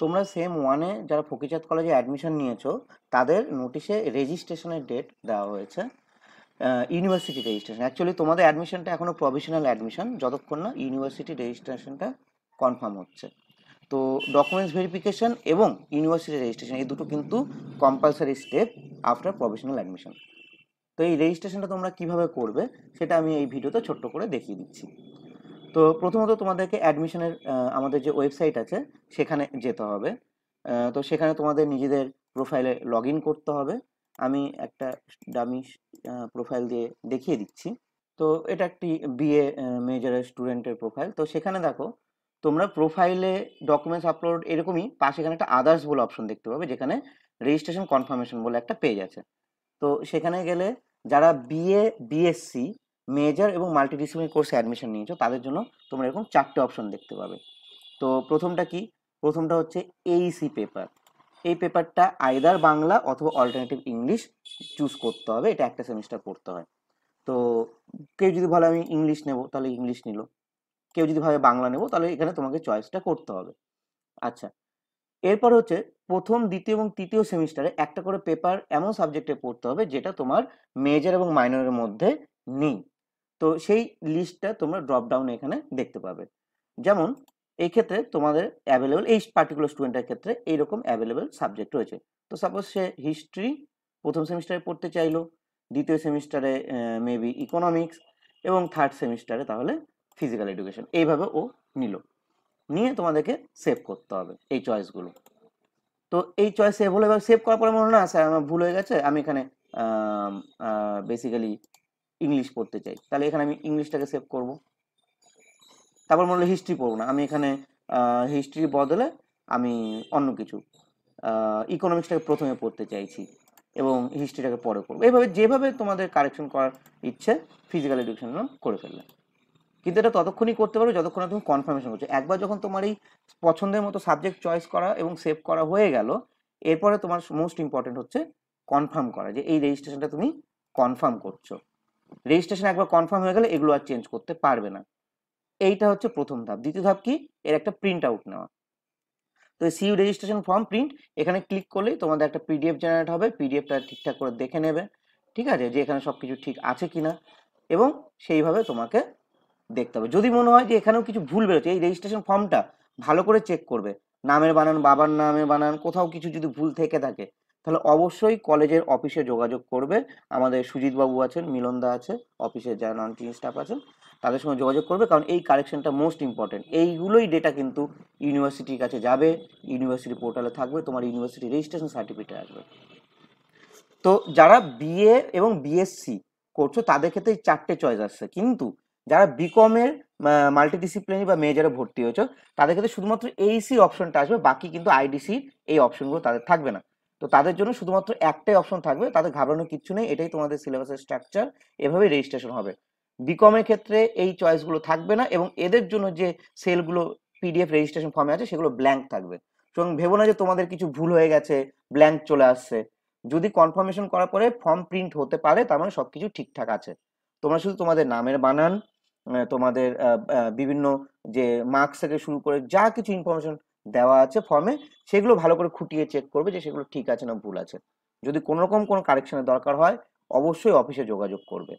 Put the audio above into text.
তোমরা সেম ওয়ানে যারা ফকিরচাঁদ কলেজে অ্যাডমিশন নিয়েছো তাদের নোটিশে রেজিস্ট্রেশনের ডেট দেওয়া হয়েছে ইউনিভার্সিটি রেজিস্ট্রেশন অ্যাকচুয়ালি তোমাদের অ্যাডমিশনটা এখনও প্রভিশনাল অ্যাডমিশন যতক্ষণ না ইউনিভার্সিটি রেজিস্ট্রেশনটা কনফার্ম হচ্ছে তো ডকুমেন্টস ভেরিফিকেশন এবং ইউনিভার্সিটি রেজিস্ট্রেশন এই দুটো কিন্তু compulsory step after provisional admission তো এই রেজিস্ট্রেশনটা তোমরা কীভাবে করবে সেটা আমি এই ভিডিওতে ছোট্ট করে দেখিয়ে দিচ্ছি তো প্রথমত তোমাদেরকে অ্যাডমিশনের আমাদের যে ওয়েবসাইট আছে সেখানে যেতে হবে তো সেখানে তোমাদের নিজেদের প্রোফাইলে লগ করতে হবে আমি একটা ডামি প্রোফাইল দিয়ে দেখিয়ে দিচ্ছি তো এটা একটি বিএ মেজরের স্টুডেন্টের প্রোফাইল তো সেখানে দেখো তোমরা প্রোফাইলে ডকুমেন্টস আপলোড এরকমই পাশে এখানে একটা আদার্স বলে অপশন দেখতে পাবে যেখানে রেজিস্ট্রেশন কনফার্মেশন বলে একটা পেজ আছে তো সেখানে গেলে যারা বিএ বিএসসি মেজর এবং মাল্টিডিসিপ্লিনারি কোর্সে অ্যাডমিশন নিয়েছো তাদের জন্য তোমরা এরকম চারটে অপশন দেখতে পাবে তো প্রথমটা কি প্রথমটা হচ্ছে এইসি পেপার e এই পেপারটা আইদার বাংলা অথবা অল্টারনেটিভ ইংলিশ চুজ করতে হবে এটা একটা সেমিস্টার পড়তে হয় তো কেউ যদি ভালো আমি ইংলিশ নেব তাহলে ইংলিশ নিল কেউ যদি ভাবে বাংলা নেব তাহলে এখানে তোমাকে চয়েসটা করতে হবে আচ্ছা এরপর হচ্ছে প্রথম দ্বিতীয় এবং তৃতীয় সেমিস্টারে একটা করে পেপার এমন সাবজেক্টে পড়তে হবে যেটা তোমার মেজর এবং মাইনরের মধ্যে নেই তো সেই লিস্টটা তোমরা ড্রপ ডাউনে এখানে দেখতে পাবে যেমন এই ক্ষেত্রে তোমাদের অ্যাভেলেবেল এই পার্টিকুলার স্টুডেন্টের ক্ষেত্রে এইরকম অ্যাভেলেবেল সাবজেক্ট রয়েছে তো সাপোজ সে হিস্ট্রি প্রথম সেমিস্টারে পড়তে চাইলো দ্বিতীয় সেমিস্টারে মেবি ইকোনমিক্স এবং থার্ড সেমিস্টারে তাহলে ফিজিক্যাল এডুকেশন এইভাবে ও নিল নিয়ে তোমাদেরকে সেভ করতে হবে এই চয়েসগুলো তো এই চয়েস সেভ হলে এবার সেভ করার পরে মনে না স্যার আমার ভুল হয়ে গেছে আমি এখানে বেসিক্যালি ইংলিশ পড়তে চাই তাহলে এখানে আমি ইংলিশটাকে সেভ করব তারপর মনে হলো হিস্ট্রি পড়বো না আমি এখানে হিস্ট্রি বদলে আমি অন্য কিছু ইকোনমিক্সটাকে প্রথমে পড়তে চাইছি এবং হিস্ট্রিটাকে পরে করবো এইভাবে যেভাবে তোমাদের কারেকশন করার ইচ্ছে ফিজিক্যাল এডুকেশন করে ফেললে কিন্তু এটা ততক্ষণই করতে পারবে যতক্ষণ তুমি কনফার্মেশন করছো একবার যখন তোমার এই পছন্দের মতো সাবজেক্ট চয়েস করা এবং সেভ করা হয়ে গেল এরপরে তোমার মোস্ট ইম্পর্টেন্ট হচ্ছে কনফার্ম করা যে এই রেজিস্ট্রেশনটা তুমি কনফার্ম করছো রেজিস্ট্রেশন একবার কনফার্ম হয়ে গেলে এগুলো আর চেঞ্জ করতে পারবে না এইটা হচ্ছে প্রথম ধাপ দ্বিতীয় ধাপ কি এর একটা প্রিন্ট আউট নেওয়া তো সিইউ রেজিস্ট্রেশন ফর্ম প্রিন্ট এখানে ক্লিক করলেই তোমাদের একটা পিডিএফ জেনারেট হবে পিডিএফটা ঠিকঠাক করে দেখে নেবে ঠিক আছে যে এখানে সব কিছু ঠিক আছে কিনা এবং সেইভাবে তোমাকে দেখতে হবে যদি মনে হয় যে এখানেও কিছু ভুল বেরোচ্ছে এই রেজিস্ট্রেশন ফর্মটা ভালো করে চেক করবে নামের বানান বাবার নামে বানান কোথাও কিছু যদি ভুল থেকে থাকে তাহলে অবশ্যই কলেজের অফিসে যোগাযোগ করবে আমাদের সুজিতবাবু আছেন মিলনদা আছে অফিসের যারা নন টিচিং স্টাফ আছেন তাদের সঙ্গে যোগাযোগ করবে কারণ এই কালেকশনটা মোস্ট ইম্পর্টেন্ট এইগুলোই ডেটা কিন্তু ইউনিভার্সিটির কাছে যাবে ইউনিভার্সিটি পোর্টালে থাকবে তোমার ইউনিভার্সিটি রেজিস্ট্রেশন সার্টিফিকেট আসবে তো যারা বিএ এবং বিএসসি করছো তাদের ক্ষেত্রে এই চারটে চয়েস আসছে কিন্তু যারা বিকমের মাল্টিডিসিপ্লিনারি বা মেজারে ভর্তি হয়েছো তাদের ক্ষেত্রে শুধুমাত্র এইসি অপশনটা আসবে বাকি কিন্তু আইডিসি এই অপশনগুলো তাদের থাকবে না তো তাদের জন্য শুধুমাত্র একটাই অপশন থাকবে তাদের ঘাবড়ানোর কিছু নেই এটাই তোমাদের সিলেবাসের স্ট্রাকচার এভাবে রেজিস্ট্রেশন হবে বিকমের ক্ষেত্রে এই চয়েসগুলো থাকবে না এবং এদের জন্য যে সেলগুলো পিডিএফ রেজিস্ট্রেশন ফর্মে আছে সেগুলো ব্ল্যাঙ্ক থাকবে সুতরাং ভেবো না যে তোমাদের কিছু ভুল হয়ে গেছে ব্ল্যাঙ্ক চলে আসছে যদি কনফার্মেশন করার পরে ফর্ম প্রিন্ট হতে পারে তার মানে সবকিছু ঠিকঠাক আছে তোমরা শুধু তোমাদের নামের বানান তোমাদের বিভিন্ন যে মার্কস থেকে শুরু করে যা কিছু ইনফরমেশন দেওয়া আছে ফর্মে সেগুলো ভালো করে খুঁটিয়ে চেক করবে যে সেগুলো ঠিক আছে না ভুল আছে যদি কোনোরকম কোনো কারেকশনের দরকার হয় অবশ্যই অফিসে যোগাযোগ করবে